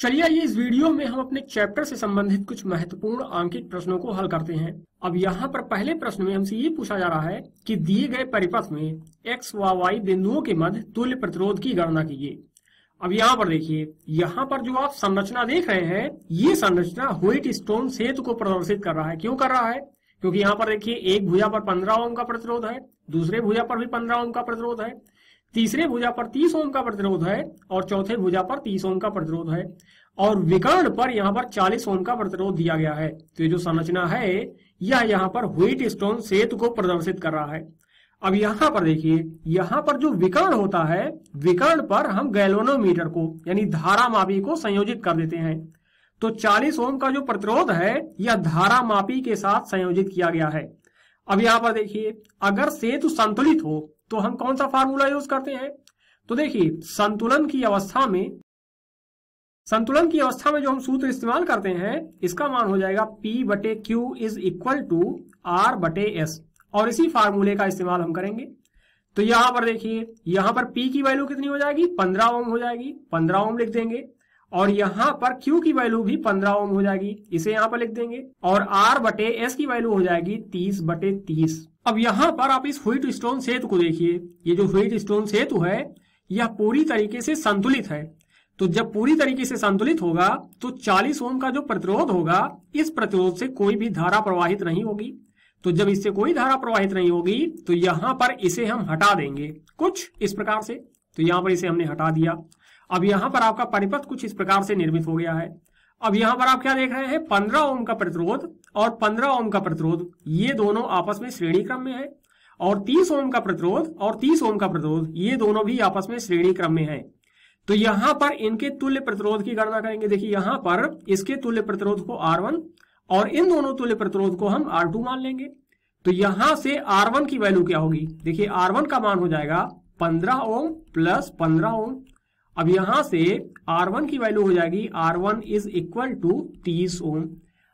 चलिए ये इस वीडियो में हम अपने चैप्टर से संबंधित कुछ महत्वपूर्ण आंकिक प्रश्नों को हल करते हैं अब यहाँ पर पहले प्रश्न में हमसे ये पूछा जा रहा है कि दिए गए परिपथ में एक्स व वाई बिंदुओं के मध्य तुल्य प्रतिरोध की गणना कीजिए अब यहाँ पर देखिए यहाँ पर जो आप संरचना देख रहे हैं ये संरचना व्हाइट स्टोन सेतु को प्रदर्शित कर रहा है क्यों कर रहा है क्योंकि यहाँ पर देखिए एक भुजा पर पंद्रह ओम का प्रतिरोध है दूसरे भुजा पर भी पंद्रह ओम का प्रतिरोध है तीसरे भुजा पर तीस ओम का प्रतिरोध है और चौथे भुजा पर तीस ओम का प्रतिरोध है और विकर्ण पर यहाँ पर चालीस ओम का प्रतिरोध दिया गया है तो ये जो संरचना है यह यहाँ पर व्हीट स्टोन सेतु को प्रदर्शित कर रहा है अब यहाँ पर देखिए यहाँ पर जो विकर्ण होता है विकर्ण पर हम गैलोनोमीटर को यानी धारा मापी को संयोजित कर देते हैं तो 40 ओम का जो प्रतिरोध है यह धारा मापी के साथ संयोजित किया गया है अब यहाँ पर देखिए अगर सेतु संतुलित हो तो हम कौन सा फार्मूला यूज करते हैं तो देखिए संतुलन की अवस्था में संतुलन की अवस्था में जो हम सूत्र इस्तेमाल करते हैं इसका मान हो जाएगा P बटे Q is equal to R बटे एस और इसी फार्मूले का इस्तेमाल हम करेंगे तो यहां पर देखिए यहां पर P की वैल्यू कितनी हो जाएगी पंद्रह ओम हो जाएगी पंद्रह ओम लिख देंगे और यहां पर Q की वैल्यू भी पंद्रह ओम हो जाएगी इसे यहां पर लिख देंगे और आर बटे एस की वैल्यू हो जाएगी तीस बटे तीस अब यहां पर आप इस व्हीट स्टोन सेतु को देखिए ये जो व्हीट स्टोन सेतु है यह पूरी तरीके से संतुलित है तो जब पूरी तरीके से संतुलित होगा तो 40 ओम का जो प्रतिरोध होगा इस प्रतिरोध से कोई भी धारा प्रवाहित नहीं होगी तो जब इससे कोई धारा प्रवाहित नहीं होगी तो यहां पर इसे हम हटा देंगे कुछ इस प्रकार से तो यहां पर इसे हमने हटा दिया अब यहां पर आपका परिपथ कुछ इस प्रकार से निर्मित हो गया है अब यहां पर आप क्या देख रहे हैं पंद्रह ओम का प्रतिरोध और पंद्रह ओम का प्रतिरोध ये दोनों आपस में श्रेणी क्रम में है और तीस ओम का प्रतिरोध और तीस ओम का प्रतिरोध ये दोनों भी आपस में श्रेणी क्रम में है तो यहां पर इनके तुल्य प्रतिरोध की गणना करेंगे देखिए यहां पर इसके तुल्य प्रतिरोध को R1 और इन दोनों तुल्य प्रतिरोध को हम R2 मान लेंगे तो यहां से R1 की वैल्यू क्या होगी देखिए R1 का मान हो जाएगा 15 ओम प्लस 15 ओम अब यहां से R1 की वैल्यू हो जाएगी R1 इज इक्वल टू तीस ओम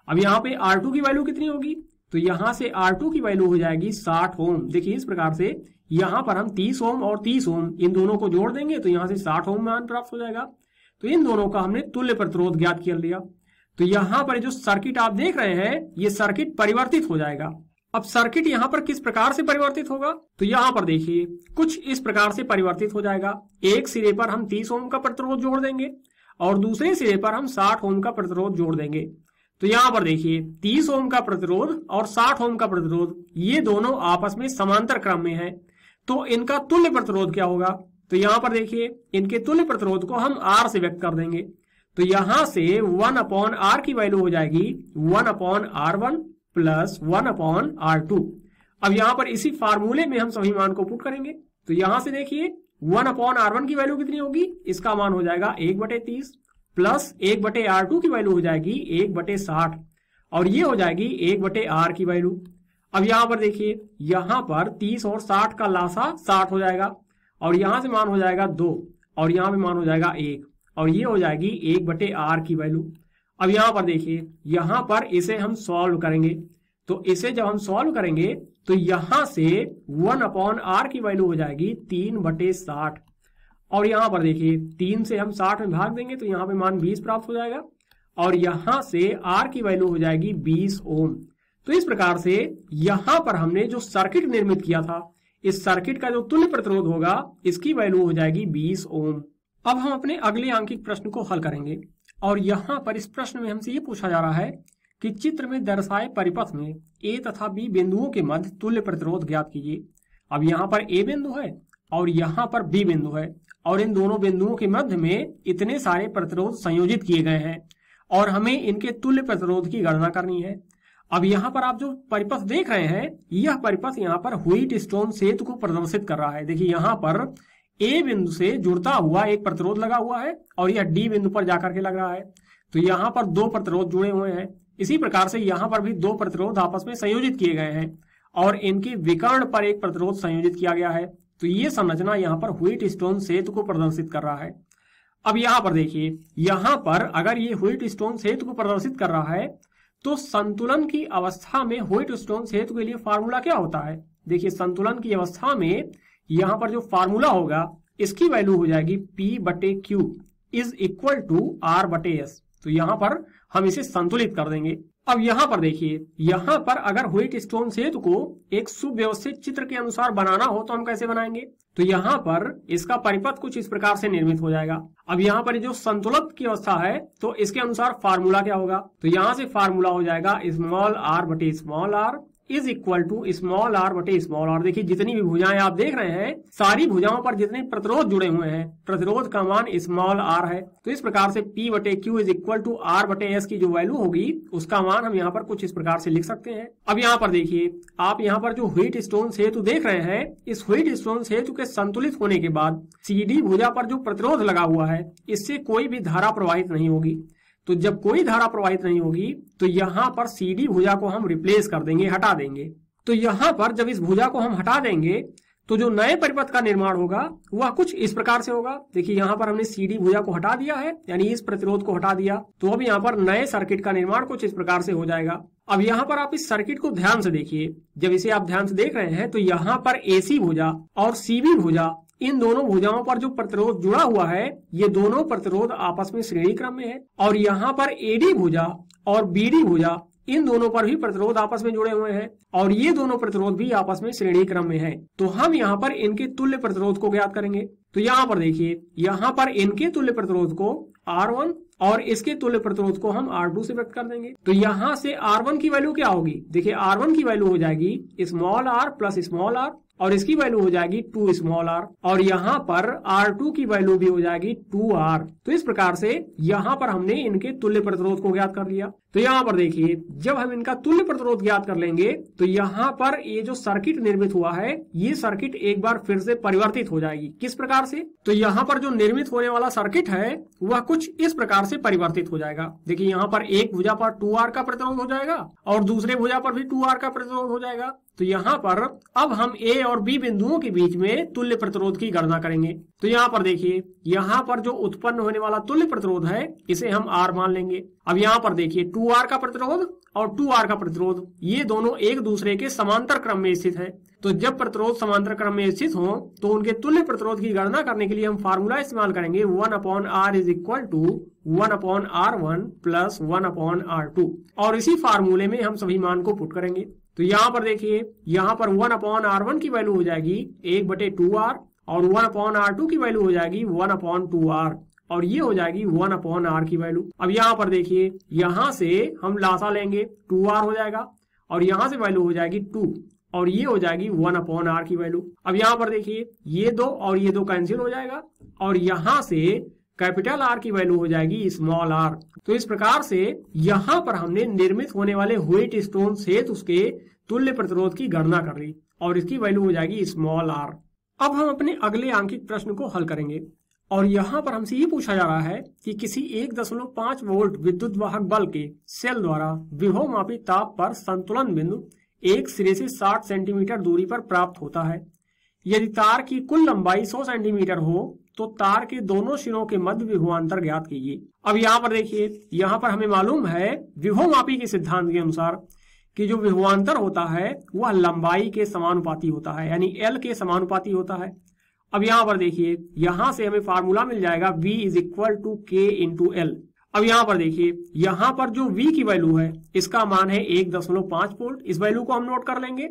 अब यहां पे R2 की वैल्यू कितनी होगी तो यहां से R2 की वैल्यू हो जाएगी 60 ओम देखिए इस प्रकार से यहां पर हम 30 ओम और 30 ओम इन दोनों को जोड़ देंगे तो यहां से 60 ओम मान प्राप्त हो जाएगा तो इन दोनों का हमने तुल्य प्रतिरोध ज्ञात कर लिया तो यहां पर जो सर्किट आप देख रहे हैं ये सर्किट परिवर्तित हो जाएगा अब सर्किट यहां पर किस प्रकार से परिवर्तित होगा तो यहां पर देखिए कुछ इस प्रकार से परिवर्तित हो जाएगा एक सिरे पर हम 30 ओम का प्रतिरोध जोड़ देंगे और दूसरे सिरे पर हम 60 ओम का प्रतिरोध जोड़ देंगे तो यहां पर देखिए 30 ओम का प्रतिरोध और 60 ओम का प्रतिरोध ये दोनों आपस में समांतर क्रम में है तो इनका तुल्य प्रतिरोध क्या होगा तो यहां पर देखिए इनके तुल्य प्रतिरोध को हम आर से व्यक्त कर देंगे तो यहां से वन अपॉन आर की वैल्यू हो जाएगी one upon R one plus one upon R two अब यहां पर इसी फार्मूले में हम सभी मान को पुट करेंगे तो यहां से देखिए वन अपॉन आर वन की वैल्यू कितनी होगी इसका मान हो जाएगा एक बटे तीस प्लस एक बटे आर टू की वैल्यू हो जाएगी एक बटे साठ और ये हो जाएगी एक बटे आर की वैल्यू अब यहां पर देखिए यहां पर तीस और साठ का लाशा साठ हो जाएगा और यहां से मान हो जाएगा दो और यहां पर मान हो जाएगा एक और ये हो जाएगी एक बटे आर की वैल्यू अब यहां पर देखिए यहां पर इसे हम सॉल्व करेंगे तो इसे जब हम सॉल्व करेंगे तो यहां से वन अपॉन आर की वैल्यू हो जाएगी तीन बटे साठ और यहां पर देखिए तीन से हम साठ में भाग देंगे तो यहां पे मान बीस प्राप्त हो जाएगा और यहां से आर की वैल्यू हो जाएगी बीस ओम तो इस प्रकार से यहां पर हमने जो सर्किट निर्मित किया था इस सर्किट का जो तुल्य प्रतिरोध होगा इसकी वैल्यू हो जाएगी बीस ओम अब हम अपने अगले आंकिक प्रश्न को हल करेंगे और यहाँ पर इस प्रश्न में हमसे ये पूछा जा रहा है कि चित्र में दर्शाए परिपथ में ए तथा बी बिंदुओं के मध्य तुल्य प्रतिरोध ज्ञात कीजिए अब यहाँ पर ए बिंदु है और यहाँ पर बी बिंदु है और इन दोनों बिंदुओं के मध्य में इतने सारे प्रतिरोध संयोजित किए गए हैं और हमें इनके तुल्य प्रतिरोध की गणना करनी है अब यहाँ पर आप जो परिपथ देख रहे हैं यह परिपथ यहाँ पर हुईट स्टोन सेतु को प्रदर्शित कर रहा है देखिए यहाँ पर ए बिंदु से जुड़ता हुआ एक प्रतिरोध लगा हुआ है और यह डी बिंदु पर जाकर के लग रहा है तो यहां पर दो प्रतिरोध जुड़े हुए हैं इसी प्रकार से यहां पर भी दो प्रतिरोध आपस में संयोजित किए गए हैं और इनके विकर्ण पर एक प्रतिरोध संयोजित किया गया है तो ये संरचना यहाँ पर व्हीट स्टोन सेतु को प्रदर्शित कर रहा है अब यहाँ पर देखिए यहाँ पर अगर ये व्हीट स्टोन सेतु को प्रदर्शित कर रहा है तो संतुलन की अवस्था में व्हीट स्टोन सेतु के लिए फार्मूला क्या होता है देखिए संतुलन की अवस्था में यहां पर जो फार्मूला होगा इसकी वैल्यू हो जाएगी पी बटे Q is equal to R बटे एस तो यहां पर हम इसे संतुलित कर देंगे अब यहां पर देखिए यहां पर अगर व्हीट स्टोन सेतु को एक सुव्यवस्थित चित्र के अनुसार बनाना हो तो हम कैसे बनाएंगे तो यहाँ पर इसका परिपथ कुछ इस प्रकार से निर्मित हो जाएगा अब यहाँ पर जो संतुलित की अवस्था है तो इसके अनुसार फार्मूला क्या होगा तो यहाँ से फार्मूला हो जाएगा स्मॉल आर बटे small R is equal to small R बटे स्मॉल आर देखिए जितनी भी भुजाएं आप देख रहे हैं सारी भुजाओं पर जितने प्रतिरोध जुड़े हुए हैं प्रतिरोध का मान स्मॉल आर है तो इस प्रकार से पी बटे Q is equal to R बटे एस की जो वैल्यू होगी उसका मान हम यहाँ पर कुछ इस प्रकार से लिख सकते हैं अब यहाँ पर देखिए आप यहाँ पर जो व्हीट स्टोन सेतु देख रहे हैं इस व्हीट स्टोन सेतु के संतुलित होने के बाद सीधी भुजा पर जो प्रतिरोध लगा हुआ है इससे कोई भी धारा प्रवाहित नहीं होगी तो जब कोई धारा प्रवाहित नहीं होगी तो यहां पर सीडी भुजा को हम रिप्लेस कर देंगे हटा देंगे तो यहां पर जब इस भुजा को हम हटा देंगे तो जो नए परिपथ का निर्माण होगा वह कुछ इस प्रकार से होगा देखिए यहाँ पर हमने सीडी भुजा को हटा दिया है यानी इस प्रतिरोध को हटा दिया तो अब यहाँ पर नए सर्किट का निर्माण कुछ इस प्रकार से हो जाएगा अब यहाँ पर आप इस सर्किट को ध्यान से देखिए जब इसे आप ध्यान से देख रहे हैं तो यहाँ पर एसी भुजा और सीबी भुजा इन दोनों भुजाओं पर जो प्रतिरोध जुड़ा हुआ है ये दोनों प्रतिरोध आपस में श्रेणी क्रम में है और यहाँ पर एडी भुजा और बीडी भुजा इन दोनों पर भी प्रतिरोध आपस में जुड़े हुए हैं और ये दोनों प्रतिरोध भी आपस में श्रेणी क्रम में हैं तो हम यहाँ पर इनके तुल्य प्रतिरोध को ज्ञात करेंगे तो यहाँ पर देखिए यहाँ पर इनके तुल्य प्रतिरोध को R1 और इसके तुल्य प्रतिरोध को हम R2 से व्यक्त कर देंगे तो यहाँ से R1 की वैल्यू क्या होगी आर R1 की वैल्यू हो जाएगी small R plus small R और इसकी वैल्यू हो जाएगी टू स्मॉल आर और यहाँ पर आर टू की वैल्यू भी हो जाएगी टू आर तो इस प्रकार से यहाँ पर हमने इनके तुल्य प्रतिरोध को ज्ञात कर लिया तो यहां पर देखिए जब हम इनका तुल्य प्रतिरोध ज्ञात कर लेंगे तो यहां पर ये जो सर्किट निर्मित हुआ है ये सर्किट एक बार फिर से परिवर्तित हो जाएगी किस प्रकार से तो यहाँ पर जो निर्मित होने वाला सर्किट है वह कुछ इस प्रकार से परिवर्तित हो जाएगा देखिए यहाँ पर एक भुजा पर टू आर का प्रतिरोध हो जाएगा और दूसरे भुजा पर भी टू आर का प्रतिरोध हो जाएगा तो यहाँ पर अब हम ए और बी बिंदुओं के बीच में तुल्य प्रतिरोध की गणना करेंगे तो यहाँ पर देखिए यहाँ पर जो उत्पन्न होने वाला तुल्य प्रतिरोध है इसे हम आर मान लेंगे अब यहां पर देखिए टू आर का प्रतिरोध और टू आर का प्रतिरोध ये दोनों एक दूसरे के समांतर क्रम में स्थित है तो जब प्रतिरोध समांतर क्रम में स्थित हो तो उनके तुल्य प्रतिरोध की गणना करने के लिए हम फार्मूला इस्तेमाल करेंगे one upon R is equal to one upon R one plus one upon R two और इसी फार्मूले में हम सभी मान को पुट करेंगे तो यहाँ पर देखिए यहाँ पर वन अपॉन आर वन की वैल्यू हो जाएगी एक बटे टू आर और वन अपॉन आर टू की वैल्यू हो जाएगी वन अपॉन टू आर और ये हो जाएगी वन अपॉन आर की वैल्यू अब यहां पर देखिए यहां से हम लासा लेंगे टू आर हो जाएगा और यहां से वैल्यू हो जाएगी टू और ये हो जाएगी वन अपॉन आर की वैल्यू अब यहां पर देखिए ये दो और ये दो कैंसिल हो जाएगा और यहां से कैपिटल आर की वैल्यू हो जाएगी स्मॉल आर तो इस प्रकार से यहाँ पर हमने निर्मित होने वाले व्हाइट स्टोन से उसके तुल्य प्रतिरोध की गणना कर ली और इसकी वैल्यू हो जाएगी स्मॉल आर अब हम अपने अगले आंकिक प्रश्न को हल करेंगे और यहाँ पर हमसे ये पूछा जा रहा है कि किसी एक दशमलव पांच वोल्ट विद्युत वाहक बल के सेल द्वारा मापी ताप पर संतुलन बिंदु एक सिरे से साठ सेंटीमीटर दूरी पर प्राप्त होता है यदि तार की कुल लंबाई सौ सेंटीमीटर हो तो तार के दोनों सिरों के मध्य विभवान्तर ज्ञात कीजिए अब यहाँ पर देखिए यहाँ पर हमें मालूम है मापी के सिद्धांत के अनुसार कि जो विभवान्तर होता है वह लंबाई के समानुपाती होता है यानी एल के समानुपाती होता है अब यहां पर देखिए यहां से हमें फार्मूला मिल जाएगा v is equal to K into L अब यहां पर देखिए यहां पर जो v की वैल्यू है इसका मान है एक दशमलव पांच वोल्ट इस वैल्यू को हम नोट कर लेंगे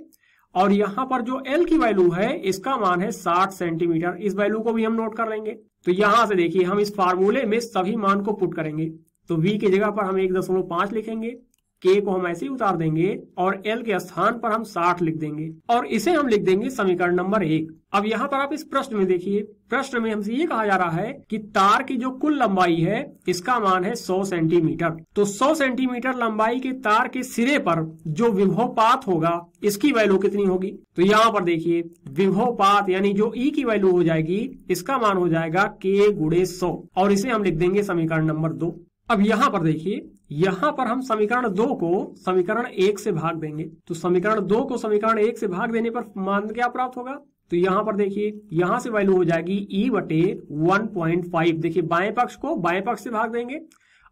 और यहां पर जो L की वैल्यू है इसका मान है साठ सेंटीमीटर इस वैल्यू को भी हम नोट कर लेंगे तो यहां से देखिए हम इस फार्मूले में सभी मान को पुट करेंगे तो V की जगह पर हम एक दशमलव पांच लिखेंगे के को हम ऐसे ही उतार देंगे और एल के स्थान पर हम साठ लिख देंगे और इसे हम लिख देंगे समीकरण नंबर एक अब यहाँ पर आप इस प्रश्न में देखिए प्रश्न में हमसे ये कहा जा रहा है कि तार की जो कुल लंबाई है इसका मान है 100 सेंटीमीटर तो 100 सेंटीमीटर लंबाई के तार के सिरे पर जो विभोपात होगा इसकी वैल्यू कितनी होगी तो यहाँ पर देखिए विभोपात यानी जो ई e की वैल्यू हो जाएगी इसका मान हो जाएगा के गुड़े सौ और इसे हम लिख देंगे समीकरण नंबर दो अब यहाँ पर देखिए यहां पर हम समीकरण दो को समीकरण एक से भाग देंगे तो समीकरण दो को समीकरण एक से भाग देने पर मान क्या प्राप्त होगा तो यहां पर देखिए यहां से वैल्यू हो जाएगी e बटे वन पॉइंट फाइव देखिए बाएं पक्ष को बाएं पक्ष से भाग देंगे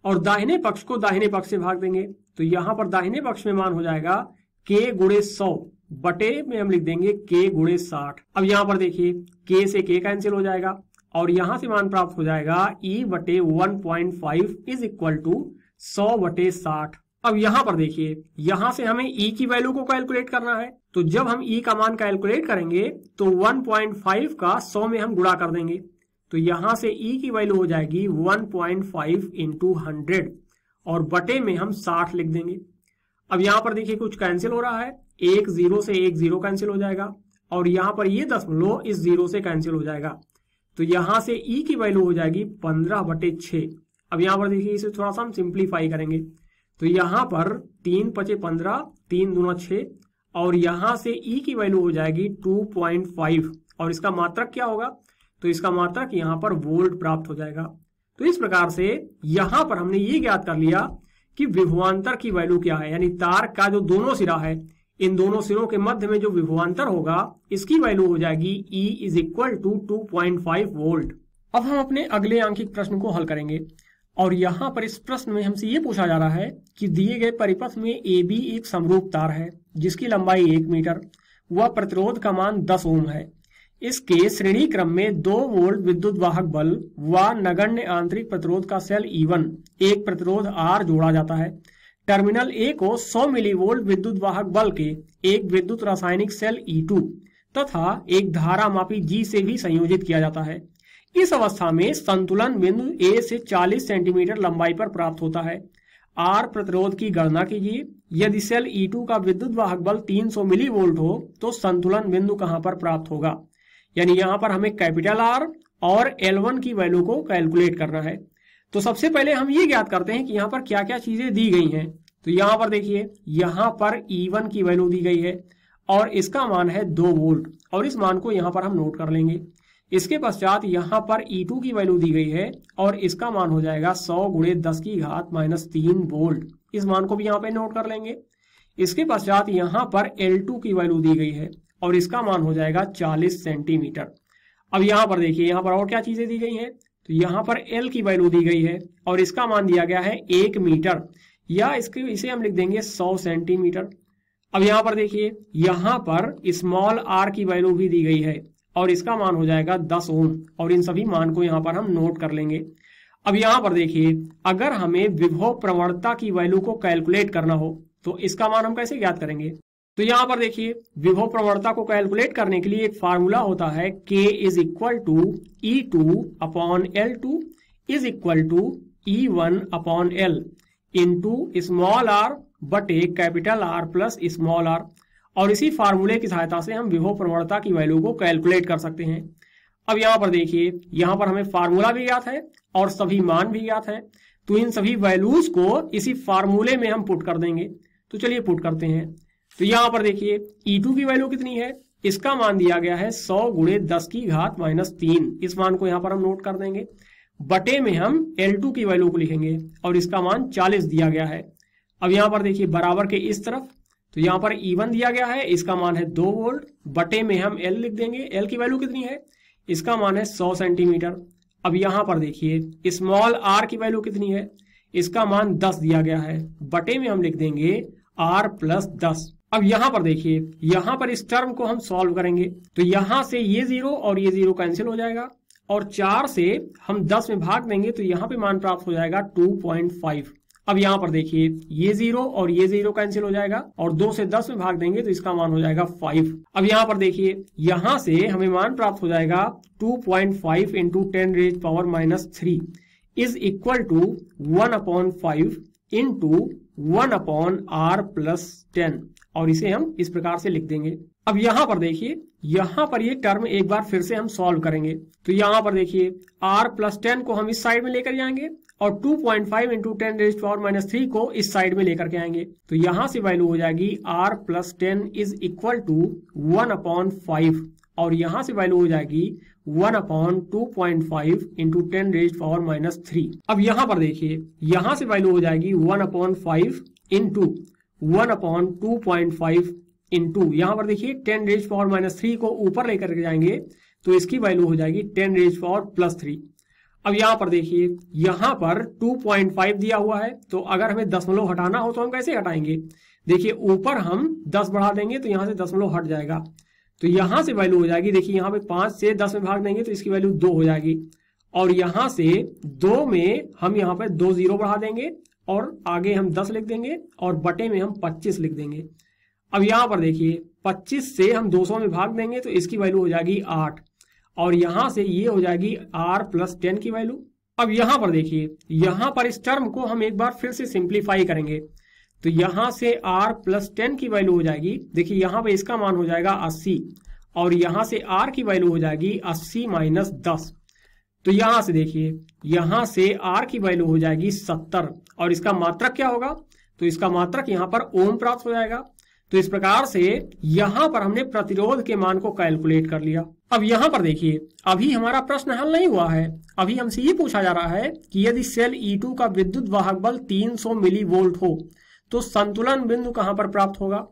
और दाहिने पक्ष को दाहिने पक्ष से भाग देंगे तो यहां पर दाहिने पक्ष में मान हो जाएगा k गुड़े सौ बटे में हम लिख देंगे k गुड़े साठ अब यहां पर देखिए k से k कैंसिल हो जाएगा और यहां से मान प्राप्त हो जाएगा e बटे one point five is equal to सौ बटे साठ अब यहां पर देखिए यहां से हमें ई e की वैल्यू को कैलकुलेट करना है तो जब हम ई e का मान कैलकुलेट करेंगे तो 1.5 का 100 में हम गुणा कर देंगे तो यहां से ई e की वैल्यू हो जाएगी 1.5 पॉइंट टू हंड्रेड और बटे में हम 60 लिख देंगे अब यहां पर देखिए कुछ कैंसिल हो रहा है एक जीरो से एक जीरो कैंसिल हो जाएगा और यहां पर ये दशमलव इस जीरो से कैंसिल हो जाएगा तो यहां से ई e की वैल्यू हो जाएगी पंद्रह बटे छे अब यहां पर देखिए इसे थोड़ा सा हम सिंप्लीफाई करेंगे तो यहां पर तीन पचे पंद्रह तीन दूना छः और यहां से ई e की वैल्यू हो जाएगी 2.5 और इसका मात्रक क्या होगा तो इसका मात्रक यहां पर वोल्ट प्राप्त हो जाएगा तो इस प्रकार से यहां पर हमने ये ज्ञात कर लिया कि विभवान्तर की वैल्यू क्या है यानी तार का जो दोनों सिरा है इन दोनों सिरों के मध्य में जो विभवान्तर होगा इसकी वैल्यू हो जाएगी E is equal to two point five volt अब हम अपने अगले आंकिक प्रश्न को हल करेंगे और यहाँ पर इस प्रश्न में हमसे ये पूछा जा रहा है कि दिए गए परिपथ में ए बी एक समरूप तार है जिसकी लंबाई एक मीटर व प्रतिरोध का मान दस ओम है इसके श्रेणी क्रम में दो वोल्ट विद्युत वाहक बल व नगण्य आंतरिक प्रतिरोध का सेल E1 एक प्रतिरोध आर जोड़ा जाता है टर्मिनल ए को 100 मिलीवोल्ट विद्युत वाहक बल के एक विद्युत रासायनिक सेल ई e तथा एक धारा मापी जी से भी संयोजित किया जाता है इस अवस्था में संतुलन बिंदु ए से 40 सेंटीमीटर लंबाई पर प्राप्त होता है आर प्रतिरोध की गणना कीजिए यदि सेल E2 का विद्युत वाहक बल 300 मिली वोल्ट हो तो संतुलन बिंदु कहां पर प्राप्त होगा यानी यहां पर हमें कैपिटल आर और एल की वैल्यू को कैलकुलेट करना है तो सबसे पहले हम ये ज्ञात करते हैं कि यहाँ पर क्या क्या चीजें दी गई हैं तो यहाँ पर देखिए यहाँ पर E1 की वैल्यू दी गई है और इसका मान है दो वोल्ट और इस मान को यहाँ पर हम नोट कर लेंगे इसके पश्चात यहाँ पर E2 की वैल्यू दी गई है और इसका मान हो जाएगा 100 गुणे दस की घात माइनस तीन वोल्ट इस मान को भी यहाँ पे नोट कर लेंगे इसके पश्चात यहाँ पर L2 की वैल्यू दी गई है और इसका मान हो जाएगा 40 सेंटीमीटर अब यहाँ पर देखिए यहाँ पर और क्या चीजें दी गई हैं तो यहाँ पर L की वैल्यू दी गई है और इसका मान दिया गया है एक मीटर या इसके इसे हम लिख देंगे सौ सेंटीमीटर अब यहां पर देखिए यहां पर स्मॉल आर की वैल्यू भी दी गई है और इसका मान हो जाएगा दस ओम और इन सभी मान को यहां पर हम नोट कर लेंगे अब यहां पर देखिए अगर हमें विभव प्रवणता की वैल्यू को कैलकुलेट करना हो तो इसका मान हम कैसे ज्ञात करेंगे तो यहां पर देखिए विभव प्रवणता को कैलकुलेट करने के लिए एक फार्मूला होता है K is equal to E two upon L two is equal to E one upon L into small R बटे capital R plus small R और इसी फार्मूले की सहायता से हम विभव प्रवणता की वैल्यू को कैलकुलेट कर सकते हैं अब यहाँ पर देखिए यहाँ पर हमें फार्मूला भी ज्ञात है और सभी मान भी ज्ञात है तो इन सभी वैल्यूज को इसी फार्मूले में हम पुट कर देंगे तो चलिए पुट करते हैं तो यहाँ पर देखिए ई e की वैल्यू कितनी है इसका मान दिया गया है सौ गुणे दस की घात माइनस तीन इस मान को यहाँ पर हम नोट कर देंगे बटे में हम L2 की वैल्यू को लिखेंगे और इसका मान 40 दिया गया है अब यहाँ पर देखिए बराबर के इस तरफ तो यहां पर ईवन दिया गया है इसका मान है दो वोल्ट बटे में हम एल लिख देंगे एल की वैल्यू कितनी है इसका मान है सौ सेंटीमीटर अब यहां पर देखिए स्मॉल आर की वैल्यू कितनी है इसका मान दस दिया गया है बटे में हम लिख देंगे आर प्लस दस अब यहां पर देखिए यहां पर इस टर्म को हम सॉल्व करेंगे तो यहां से ये जीरो और ये जीरो कैंसिल हो जाएगा और चार से हम दस में भाग देंगे तो यहां पे मान प्राप्त हो जाएगा टू पॉइंट फाइव अब यहाँ पर देखिए ये जीरो और ये जीरो कैंसिल हो जाएगा और दो से दस में भाग देंगे तो इसका मान हो जाएगा फाइव अब यहाँ पर देखिए यहां से हमें मान प्राप्त हो जाएगा two point five into ten raise power minus three is equal to one upon five into one upon R plus ten और इसे हम इस प्रकार से लिख देंगे अब यहाँ पर देखिए यहाँ पर ये टर्म एक बार फिर से हम सॉल्व करेंगे तो यहां पर देखिए r प्लस टेन को हम इस साइड में लेकर जाएंगे और 2.5 point five into ten raise power minus three को इस साइड में लेकर के आएंगे तो यहां से वैल्यू हो जाएगी r plus ten is equal to one upon five और यहां से वैल्यू हो जाएगी one upon two point five into ten raise power minus three अब यहां पर देखिए यहां से वैल्यू हो जाएगी one upon five into one upon two point five into यहां पर देखिए ten raise power minus three को ऊपर लेकर के जाएंगे तो इसकी वैल्यू हो जाएगी ten raise power plus three अब यहां पर देखिए यहां पर 2.5 दिया हुआ है तो अगर हमें दसमलव हटाना हो तो हम कैसे हटाएंगे देखिए ऊपर हम 10 बढ़ा देंगे तो यहां से दसमलव हट जाएगा तो यहां से वैल्यू हो जाएगी देखिए यहां पे पांच से दस में भाग देंगे तो इसकी वैल्यू दो हो जाएगी और यहां से दो में हम यहां पर दो जीरो बढ़ा देंगे और आगे हम दस लिख देंगे और बटे में हम पच्चीस लिख देंगे अब यहां पर देखिए पच्चीस से हम दो में भाग देंगे तो इसकी वैल्यू हो जाएगी आठ और यहां से ये हो जाएगी आर प्लस टेन की वैल्यू अब यहां पर देखिए यहां पर इस टर्म को हम एक बार फिर से सिंप्लीफाई करेंगे तो यहां से आर प्लस टेन की वैल्यू हो जाएगी देखिए यहां पर इसका मान हो जाएगा अस्सी और यहां से आर की वैल्यू हो जाएगी अस्सी माइनस दस तो यहां से देखिए यहां से आर की वैल्यू हो जाएगी सत्तर और इसका मात्रक क्या होगा तो इसका मात्रक यहां पर ओम प्राप्त हो जाएगा तो इस प्रकार से यहां पर हमने प्रतिरोध के मान को कैलकुलेट कर लिया अब यहां पर देखिए अभी हमारा प्रश्न हल नहीं हुआ है अभी हमसे ये पूछा जा रहा है कि यदि सेल E2 का विद्युत वाहक बल 300 मिली वोल्ट हो तो संतुलन बिंदु कहां पर प्राप्त होगा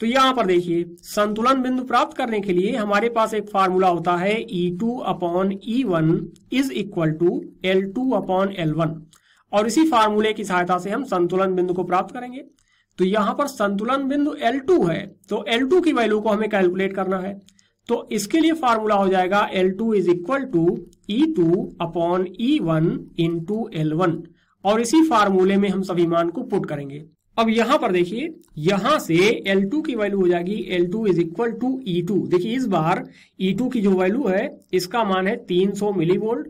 तो यहां पर देखिए संतुलन बिंदु प्राप्त करने के लिए हमारे पास एक फार्मूला होता है E two upon E one is equal to L two upon L one और इसी फार्मूले की सहायता से हम संतुलन बिंदु को प्राप्त करेंगे तो यहां पर संतुलन बिंदु L2 है तो L2 की वैल्यू को हमें कैलकुलेट करना है तो इसके लिए फार्मूला हो जाएगा L2 two is equal to E two upon E one into L one और इसी फार्मूले में हम सभी मान को पुट करेंगे अब यहां पर देखिए यहां से L2 की वैल्यू हो जाएगी L2 two is equal to E two देखिए इस बार E2 की जो वैल्यू है इसका मान है 300 सौ मिली वोल्ट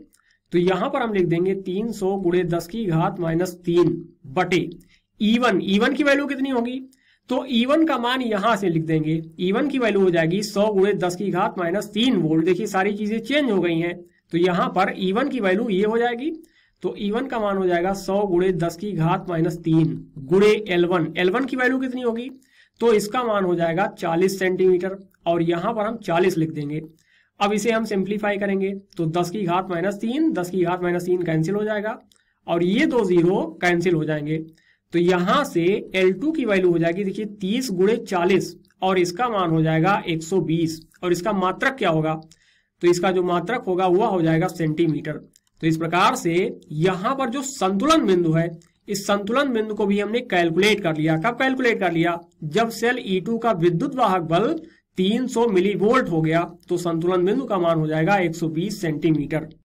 तो यहां पर हम लिख देंगे 300 सौ गुड़े दस की घात माइनस तीन बटे ईवन e ईवन e की वैल्यू कितनी होगी तो ईवन e का मान यहां से लिख देंगे ईवन की वैल्यू हो जाएगी सौ गुड़े दस की घात माइनस तीन वोल्ट देखिए सारी चीजें चेंज हो गई हैं तो यहां पर ईवन की वैल्यू ये हो जाएगी तो ईवन का मान हो जाएगा सौ गुड़े दस की घात माइनस तीन गुड़े एलवन एलवन की वैल्यू कितनी होगी तो इसका मान हो जाएगा चालीस सेंटीमीटर और यहां पर हम चालीस लिख देंगे अब इसे हम सिंप्लीफाई करेंगे तो दस की घात माइनस तीन दस की घात माइनस तीन कैंसिल हो जाएगा और ये दो जीरो कैंसिल हो जाएंगे तो यहां से L2 की वैल्यू हो जाएगी देखिए 30 गुड़े चालीस और इसका मान हो जाएगा 120 और इसका मात्रक क्या होगा तो इसका जो मात्रक होगा वह हो जाएगा सेंटीमीटर तो इस प्रकार से यहां पर जो संतुलन बिंदु है इस संतुलन बिंदु को भी हमने कैलकुलेट कर लिया कब कैलकुलेट कर लिया जब सेल E2 का विद्युत वाहक बल 300 मिलीवोल्ट हो गया तो संतुलन बिंदु का मान हो जाएगा 120 सेंटीमीटर